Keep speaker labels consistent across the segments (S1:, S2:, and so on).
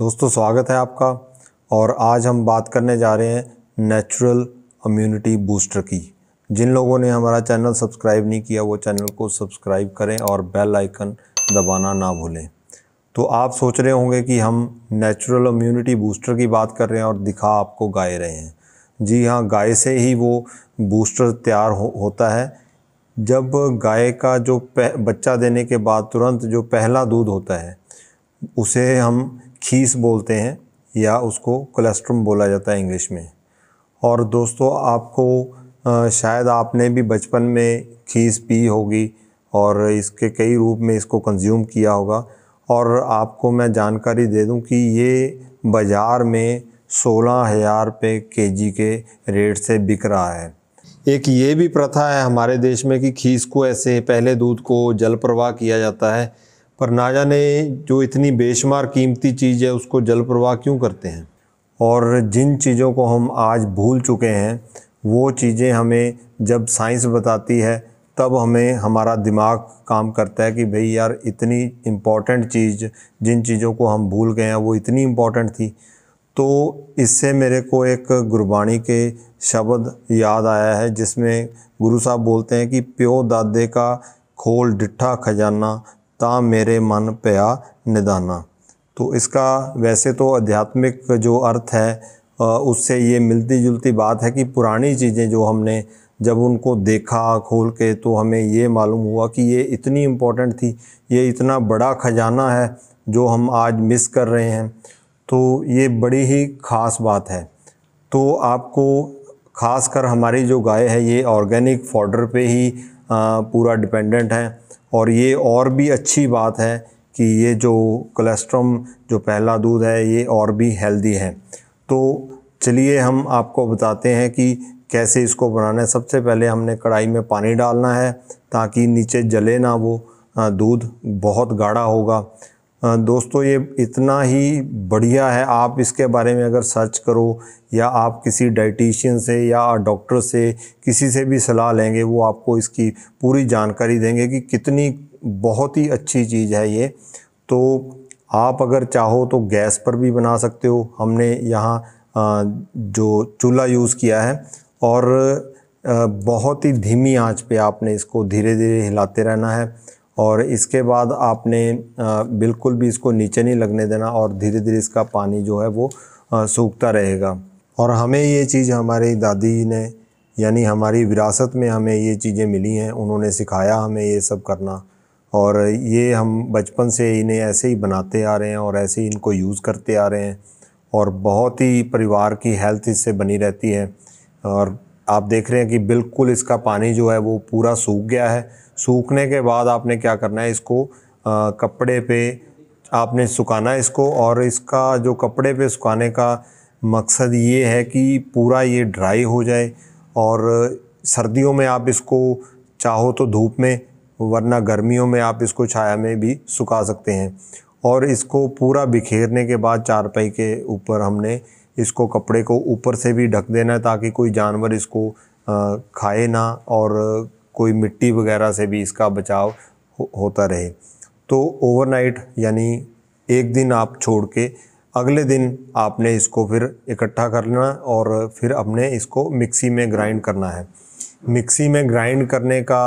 S1: दोस्तों स्वागत है आपका और आज हम बात करने जा रहे हैं नेचुरल इम्यूनिटी बूस्टर की जिन लोगों ने हमारा चैनल सब्सक्राइब नहीं किया वो चैनल को सब्सक्राइब करें और बेल आइकन दबाना ना भूलें तो आप सोच रहे होंगे कि हम नेचुरल इम्यूनिटी बूस्टर की बात कर रहे हैं और दिखा आपको गाय रहे हैं जी हाँ गाय से ही वो बूस्टर तैयार हो, होता है जब गाय का जो बच्चा देने के बाद तुरंत जो पहला दूध होता है उसे हम खीस बोलते हैं या उसको कोलेस्ट्रम बोला जाता है इंग्लिश में और दोस्तों आपको शायद आपने भी बचपन में खीस पी होगी और इसके कई रूप में इसको कंज्यूम किया होगा और आपको मैं जानकारी दे दूं कि ये बाज़ार में सोलह हज़ार रुपये के जी के रेट से बिक रहा है एक ये भी प्रथा है हमारे देश में कि खीस को ऐसे पहले दूध को जल प्रवाह किया जाता है पर ना जाने जो इतनी बेशुमार कीमती चीज़ है उसको जल प्रवाह क्यों करते हैं और जिन चीज़ों को हम आज भूल चुके हैं वो चीज़ें हमें जब साइंस बताती है तब हमें हमारा दिमाग काम करता है कि भाई यार इतनी इम्पॉर्टेंट चीज़ जिन चीज़ों को हम भूल गए हैं वो इतनी इम्पॉर्टेंट थी तो इससे मेरे को एक गुरबाणी के शब्द याद आया है जिसमें गुरु साहब बोलते हैं कि प्यो दादे का खोल डिट्ठा खजाना ता मेरे मन पया निदाना तो इसका वैसे तो आध्यात्मिक जो अर्थ है उससे ये मिलती जुलती बात है कि पुरानी चीज़ें जो हमने जब उनको देखा खोल के तो हमें ये मालूम हुआ कि ये इतनी इम्पोर्टेंट थी ये इतना बड़ा ख़जाना है जो हम आज मिस कर रहे हैं तो ये बड़ी ही ख़ास बात है तो आपको ख़ास कर हमारी जो गाय है ये ऑर्गेनिक फॉर्डर पे ही पूरा डिपेंडेंट है और ये और भी अच्छी बात है कि ये जो कोलेस्ट्रम जो पहला दूध है ये और भी हेल्दी है तो चलिए हम आपको बताते हैं कि कैसे इसको बनाना है सबसे पहले हमने कढ़ाई में पानी डालना है ताकि नीचे जले ना वो दूध बहुत गाढ़ा होगा दोस्तों ये इतना ही बढ़िया है आप इसके बारे में अगर सर्च करो या आप किसी डाइटिशियन से या डॉक्टर से किसी से भी सलाह लेंगे वो आपको इसकी पूरी जानकारी देंगे कि कितनी बहुत ही अच्छी चीज़ है ये तो आप अगर चाहो तो गैस पर भी बना सकते हो हमने यहाँ जो चूल्हा यूज़ किया है और बहुत ही धीमी आंच पे आपने इसको धीरे धीरे हिलाते रहना है और इसके बाद आपने बिल्कुल भी इसको नीचे नहीं लगने देना और धीरे धीरे इसका पानी जो है वो सूखता रहेगा और हमें ये चीज़ हमारी दादी ने यानी हमारी विरासत में हमें ये चीज़ें मिली हैं उन्होंने सिखाया हमें ये सब करना और ये हम बचपन से इन्हें ऐसे ही बनाते आ रहे हैं और ऐसे ही इनको यूज़ करते आ रहे हैं और बहुत ही परिवार की हेल्थ इससे बनी रहती है और आप देख रहे हैं कि बिल्कुल इसका पानी जो है वो पूरा सूख गया है सूखने के बाद आपने क्या करना है इसको आ, कपड़े पे आपने सुखाना है इसको और इसका जो कपड़े पे सुखाने का मकसद ये है कि पूरा ये ड्राई हो जाए और सर्दियों में आप इसको चाहो तो धूप में वरना गर्मियों में आप इसको छाया में भी सुखा सकते हैं और इसको पूरा बिखेरने के बाद चारपाई के ऊपर हमने इसको कपड़े को ऊपर से भी ढक देना है ताकि कोई जानवर इसको खाए ना और कोई मिट्टी वगैरह से भी इसका बचाव हो, होता रहे तो ओवरनाइट यानी एक दिन आप छोड़ के अगले दिन आपने इसको फिर इकट्ठा करना और फिर अपने इसको मिक्सी में ग्राइंड करना है मिक्सी में ग्राइंड करने का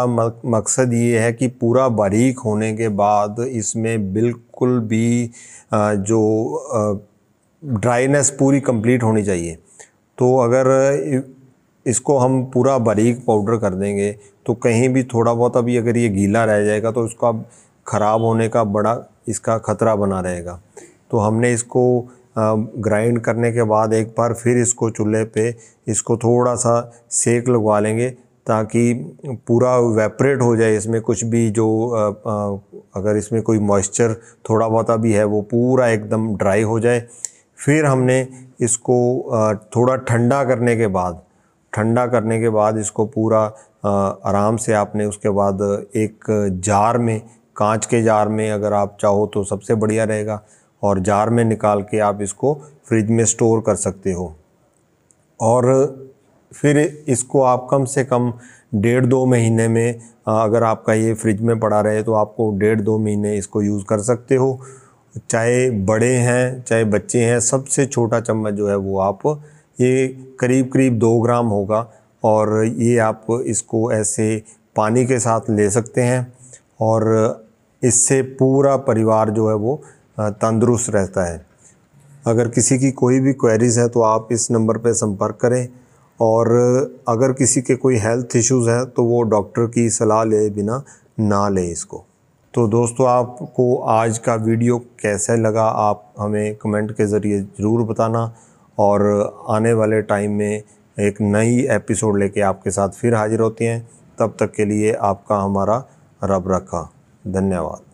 S1: मकसद ये है कि पूरा बारीक होने के बाद इसमें बिल्कुल भी जो ड्राइनेस पूरी कंप्लीट होनी चाहिए तो अगर इसको हम पूरा बारीक पाउडर कर देंगे तो कहीं भी थोड़ा बहुत अभी अगर ये गीला रह जाएगा तो उसका ख़राब होने का बड़ा इसका ख़तरा बना रहेगा तो हमने इसको ग्राइंड करने के बाद एक बार फिर इसको चूल्हे पे इसको थोड़ा सा सेक लगवा लेंगे ताकि पूरा वेपरेट हो जाए इसमें कुछ भी जो अगर इसमें कोई मॉइस्चर थोड़ा बहुत भी है वो पूरा एकदम ड्राई हो जाए फिर हमने इसको थोड़ा ठंडा करने के बाद ठंडा करने के बाद इसको पूरा आराम से आपने उसके बाद एक जार में कांच के जार में अगर आप चाहो तो सबसे बढ़िया रहेगा और जार में निकाल के आप इसको फ्रिज में स्टोर कर सकते हो और फिर इसको आप कम से कम डेढ़ दो महीने में अगर आपका ये फ्रिज में पड़ा रहे तो आपको डेढ़ दो महीने इसको यूज़ कर सकते हो चाहे बड़े हैं चाहे बच्चे हैं सबसे छोटा चम्मच जो है वो आप ये करीब करीब दो ग्राम होगा और ये आप इसको ऐसे पानी के साथ ले सकते हैं और इससे पूरा परिवार जो है वो तंदुरुस्त रहता है अगर किसी की कोई भी क्वेरीज़ है तो आप इस नंबर पर संपर्क करें और अगर किसी के कोई हेल्थ इश्यूज़ हैं तो वो डॉक्टर की सलाह ले बिना ना ले इसको तो दोस्तों आपको आज का वीडियो कैसा लगा आप हमें कमेंट के ज़रिए ज़रूर बताना और आने वाले टाइम में एक नई एपिसोड लेके आपके साथ फिर हाजिर होते हैं तब तक के लिए आपका हमारा रब रखा धन्यवाद